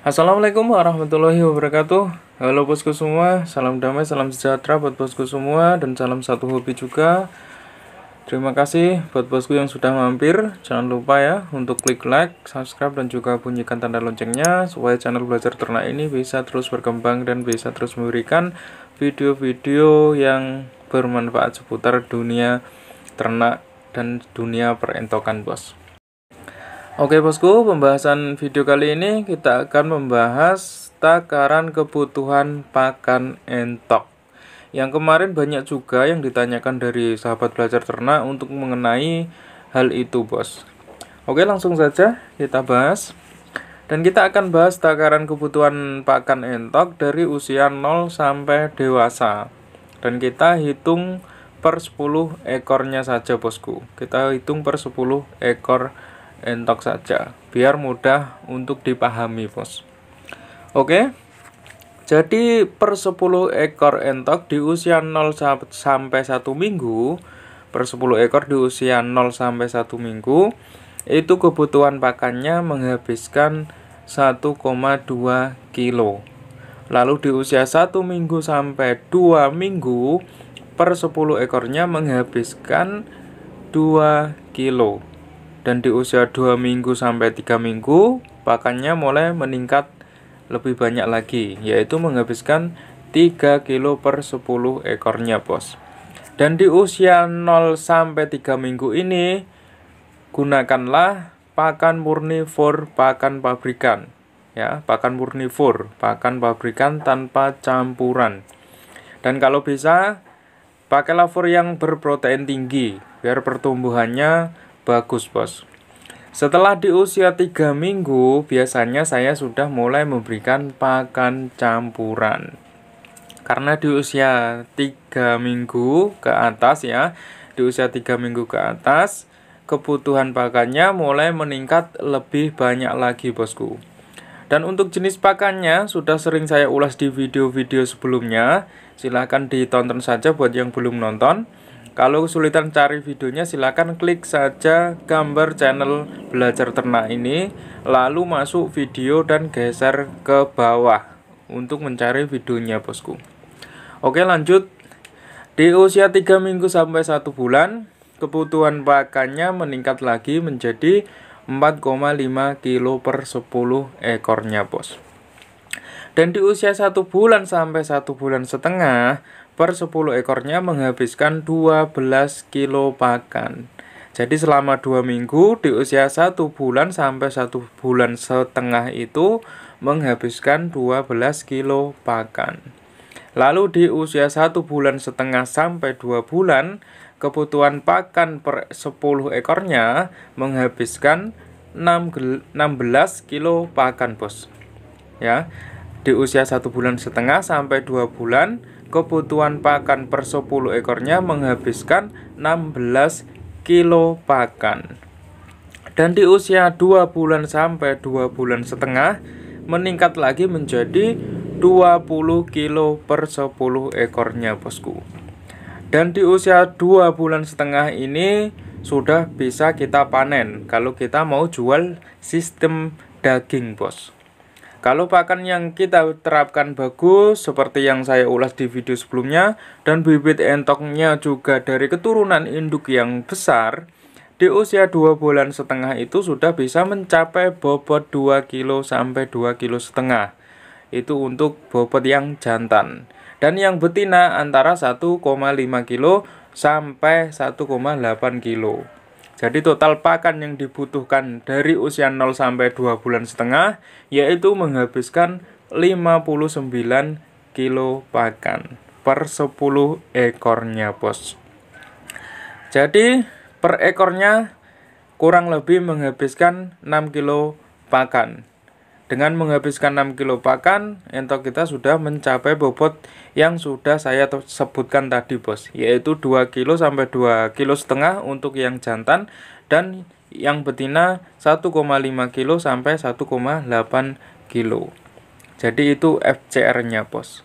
Assalamualaikum warahmatullahi wabarakatuh Halo bosku semua, salam damai, salam sejahtera buat bosku semua Dan salam satu hobi juga Terima kasih buat bosku yang sudah mampir Jangan lupa ya untuk klik like, subscribe dan juga bunyikan tanda loncengnya Supaya channel belajar ternak ini bisa terus berkembang dan bisa terus memberikan video-video yang bermanfaat seputar dunia ternak dan dunia perentokan bos Oke bosku, pembahasan video kali ini kita akan membahas takaran kebutuhan pakan entok. Yang kemarin banyak juga yang ditanyakan dari sahabat belajar ternak untuk mengenai hal itu bos. Oke langsung saja kita bahas. Dan kita akan bahas takaran kebutuhan pakan entok dari usia 0 sampai dewasa. Dan kita hitung per 10 ekornya saja bosku. Kita hitung per 10 ekor entok saja biar mudah untuk dipahami bos oke jadi per 10 ekor entok di usia 0 sampai 1 minggu per 10 ekor di usia 0 sampai 1 minggu itu kebutuhan pakannya menghabiskan 1,2 kilo lalu di usia 1 minggu sampai 2 minggu per 10 ekornya menghabiskan 2 kilo dan di usia 2 minggu sampai 3 minggu pakannya mulai meningkat lebih banyak lagi yaitu menghabiskan 3 kilo per 10 ekornya bos dan di usia 0 sampai 3 minggu ini gunakanlah pakan murni for pakan pabrikan ya pakan murni for pakan pabrikan tanpa campuran dan kalau bisa pakai lafor yang berprotein tinggi biar pertumbuhannya Bagus, Bos. Setelah di usia 3 minggu, biasanya saya sudah mulai memberikan pakan campuran. Karena di usia 3 minggu ke atas ya, di usia 3 minggu ke atas, kebutuhan pakannya mulai meningkat lebih banyak lagi, Bosku. Dan untuk jenis pakannya sudah sering saya ulas di video-video sebelumnya. Silahkan ditonton saja buat yang belum nonton. Kalau kesulitan cari videonya silahkan klik saja gambar channel belajar ternak ini Lalu masuk video dan geser ke bawah untuk mencari videonya bosku Oke lanjut Di usia 3 minggu sampai 1 bulan Kebutuhan pakannya meningkat lagi menjadi 4,5 kilo per 10 ekornya bos dan di usia satu bulan sampai satu bulan setengah per 10 ekornya menghabiskan 12 kilo pakan. Jadi selama 2 minggu di usia 1 bulan sampai 1 bulan setengah itu menghabiskan 12 kilo pakan. Lalu di usia 1 bulan setengah sampai 2 bulan, kebutuhan pakan per 10 ekornya menghabiskan 16 kilo pakan, Bos. Ya. Di usia 1 bulan setengah sampai 2 bulan kebutuhan pakan per 10 ekornya menghabiskan 16 kilo pakan. Dan di usia 2 bulan sampai 2 bulan setengah meningkat lagi menjadi 20 kilo per 10 ekornya bosku. Dan di usia 2 bulan setengah ini sudah bisa kita panen kalau kita mau jual sistem daging bos. Kalau pakan yang kita terapkan bagus seperti yang saya ulas di video sebelumnya dan bibit entoknya juga dari keturunan induk yang besar, di usia 2 bulan setengah itu sudah bisa mencapai bobot 2 kg sampai 2 kg setengah. Itu untuk bobot yang jantan. Dan yang betina antara 1,5 kg sampai 1,8 kg. Jadi total pakan yang dibutuhkan dari usia 0 sampai 2 bulan setengah yaitu menghabiskan 59 kilo pakan per 10 ekornya bos. Jadi per ekornya kurang lebih menghabiskan 6 kilo pakan. Dengan menghabiskan 6 kilo pakan, entok kita sudah mencapai bobot yang sudah saya sebutkan tadi bos, yaitu 2 kilo sampai 2 kilo setengah untuk yang jantan dan yang betina 1,5 kilo sampai 1,8 kilo. Jadi itu FCR-nya bos.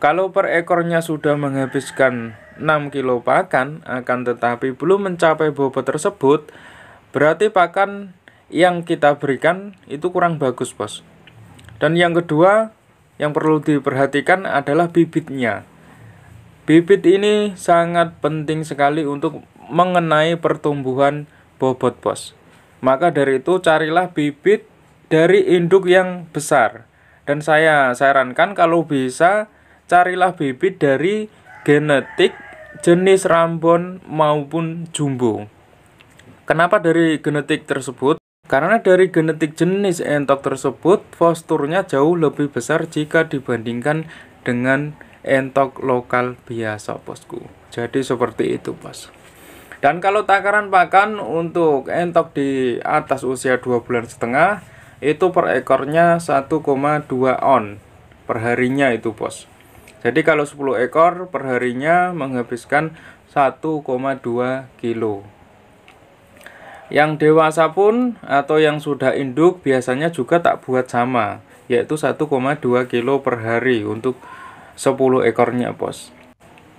Kalau per ekornya sudah menghabiskan 6 kilo pakan, akan tetapi belum mencapai bobot tersebut, berarti pakan yang kita berikan itu kurang bagus, Bos. Dan yang kedua, yang perlu diperhatikan adalah bibitnya. Bibit ini sangat penting sekali untuk mengenai pertumbuhan bobot, Bos. Maka dari itu carilah bibit dari induk yang besar. Dan saya sarankan kalau bisa carilah bibit dari genetik jenis rambon maupun jumbo. Kenapa dari genetik tersebut? Karena dari genetik jenis entok tersebut, posturnya jauh lebih besar jika dibandingkan dengan entok lokal biasa, bosku. Jadi seperti itu, bos. Dan kalau takaran pakan untuk entok di atas usia 2 bulan setengah, itu per ekornya 1,2 on per harinya itu, bos. Jadi kalau 10 ekor per harinya menghabiskan 1,2 kilo yang dewasa pun atau yang sudah induk biasanya juga tak buat sama, yaitu 1,2 kilo per hari untuk 10 ekornya bos.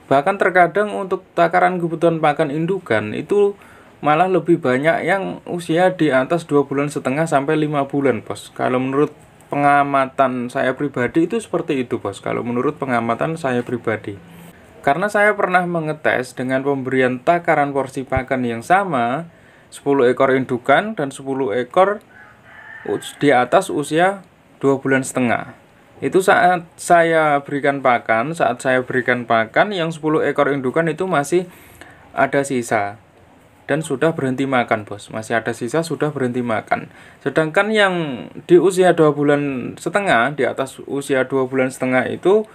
Bahkan terkadang untuk takaran kebutuhan pakan indukan itu malah lebih banyak yang usia di atas 2 bulan setengah sampai 5 bulan bos. Kalau menurut pengamatan saya pribadi itu seperti itu bos, kalau menurut pengamatan saya pribadi. Karena saya pernah mengetes dengan pemberian takaran porsi pakan yang sama, 10 ekor indukan dan 10 ekor di atas usia 2 bulan setengah. Itu saat saya berikan pakan, saat saya berikan pakan yang 10 ekor indukan itu masih ada sisa dan sudah berhenti makan, Bos. Masih ada sisa sudah berhenti makan. Sedangkan yang di usia 2 bulan setengah, di atas usia 2 bulan setengah itu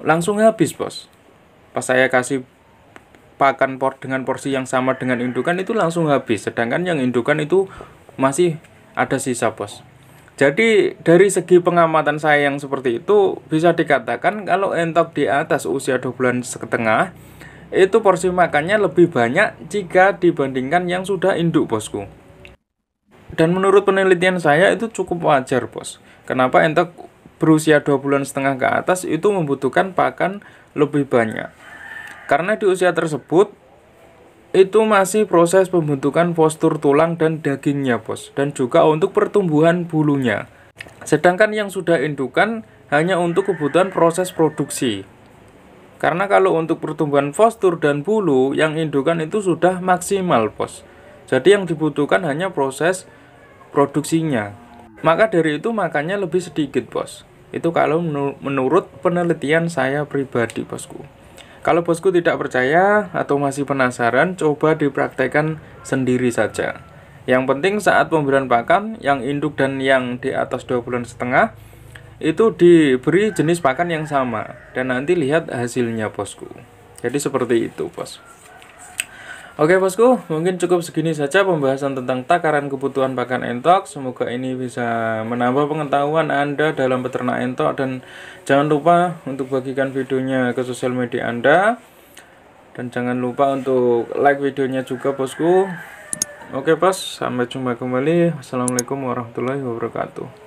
langsung habis, Bos. Pas saya kasih pakan por dengan porsi yang sama dengan indukan itu langsung habis sedangkan yang indukan itu masih ada sisa bos jadi dari segi pengamatan saya yang seperti itu bisa dikatakan kalau entok di atas usia 2 bulan setengah itu porsi makannya lebih banyak jika dibandingkan yang sudah induk bosku. Dan menurut penelitian saya itu cukup wajar bos. Kenapa entok berusia 2 bulan setengah ke atas itu membutuhkan pakan lebih banyak. Karena di usia tersebut itu masih proses pembentukan postur tulang dan dagingnya, Bos, dan juga untuk pertumbuhan bulunya. Sedangkan yang sudah indukan hanya untuk kebutuhan proses produksi. Karena kalau untuk pertumbuhan postur dan bulu yang indukan itu sudah maksimal, Bos. Jadi yang dibutuhkan hanya proses produksinya. Maka dari itu makannya lebih sedikit, Bos. Itu kalau menurut penelitian saya pribadi, Bosku. Kalau bosku tidak percaya atau masih penasaran, coba dipraktekkan sendiri saja. Yang penting saat pemberian pakan yang induk dan yang di atas 2 bulan setengah itu diberi jenis pakan yang sama dan nanti lihat hasilnya bosku. Jadi seperti itu, Bos. Oke bosku, mungkin cukup segini saja pembahasan tentang takaran kebutuhan pakan entok. Semoga ini bisa menambah pengetahuan Anda dalam peternak entok dan jangan lupa untuk bagikan videonya ke sosial media Anda. Dan jangan lupa untuk like videonya juga bosku. Oke bos, sampai jumpa kembali. Assalamualaikum warahmatullahi wabarakatuh.